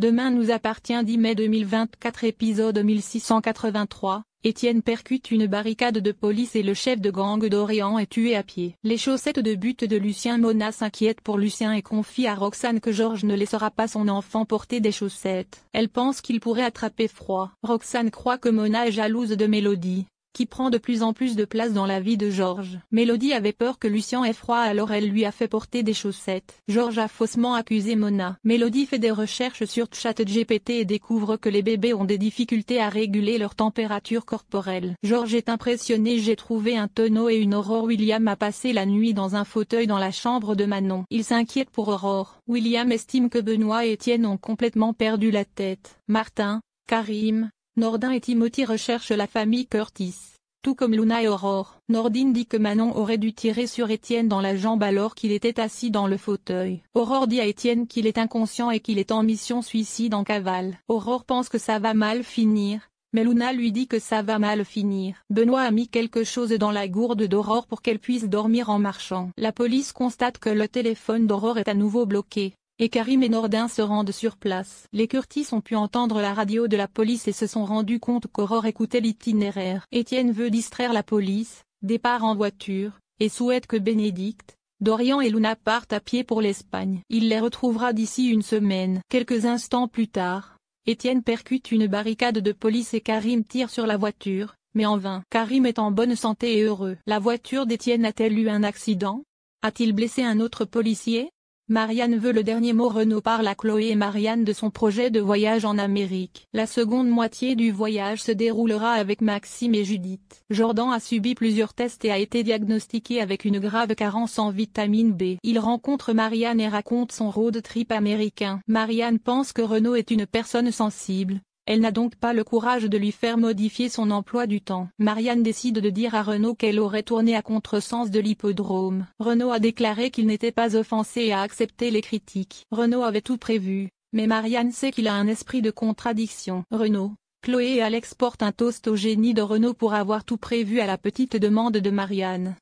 Demain nous appartient 10 mai 2024 épisode 1683, Étienne percute une barricade de police et le chef de gang d'Orient est tué à pied. Les chaussettes de but de Lucien Mona s'inquiète pour Lucien et confie à Roxane que Georges ne laissera pas son enfant porter des chaussettes. Elle pense qu'il pourrait attraper froid. Roxane croit que Mona est jalouse de Mélodie, qui prend de plus en plus de place dans la vie de Georges. Mélodie avait peur que Lucien ait froid alors elle lui a fait porter des chaussettes. Georges a faussement accusé Mona. Mélodie fait des recherches sur ChatGPT et découvre que les bébés ont des difficultés à réguler leur température corporelle. Georges est impressionné j'ai trouvé un tonneau et une aurore William a passé la nuit dans un fauteuil dans la chambre de Manon. Il s'inquiète pour Aurore. William estime que Benoît et Étienne ont complètement perdu la tête. Martin, Karim, Nordin et Timothy recherchent la famille Curtis, tout comme Luna et Aurore. Nordin dit que Manon aurait dû tirer sur Étienne dans la jambe alors qu'il était assis dans le fauteuil. Aurore dit à Étienne qu'il est inconscient et qu'il est en mission suicide en cavale. Aurore pense que ça va mal finir, mais Luna lui dit que ça va mal finir. Benoît a mis quelque chose dans la gourde d'Aurore pour qu'elle puisse dormir en marchant. La police constate que le téléphone d'Aurore est à nouveau bloqué et Karim et Nordin se rendent sur place. Les Curtis ont pu entendre la radio de la police et se sont rendus compte qu'Aurore écoutait l'itinéraire. Étienne veut distraire la police, départ en voiture, et souhaite que Bénédicte, Dorian et Luna partent à pied pour l'Espagne. Il les retrouvera d'ici une semaine. Quelques instants plus tard, Étienne percute une barricade de police et Karim tire sur la voiture, mais en vain. Karim est en bonne santé et heureux. La voiture d'Étienne a-t-elle eu un accident A-t-il blessé un autre policier Marianne veut le dernier mot Renaud parle à Chloé et Marianne de son projet de voyage en Amérique. La seconde moitié du voyage se déroulera avec Maxime et Judith. Jordan a subi plusieurs tests et a été diagnostiqué avec une grave carence en vitamine B. Il rencontre Marianne et raconte son road trip américain. Marianne pense que Renaud est une personne sensible, elle n'a donc pas le courage de lui faire modifier son emploi du temps. Marianne décide de dire à Renaud qu'elle aurait tourné à contresens de l'hippodrome. Renaud a déclaré qu'il n'était pas offensé et a accepté les critiques. Renaud avait tout prévu, mais Marianne sait qu'il a un esprit de contradiction. Renaud, Chloé et Alex portent un toast au génie de Renaud pour avoir tout prévu à la petite demande de Marianne.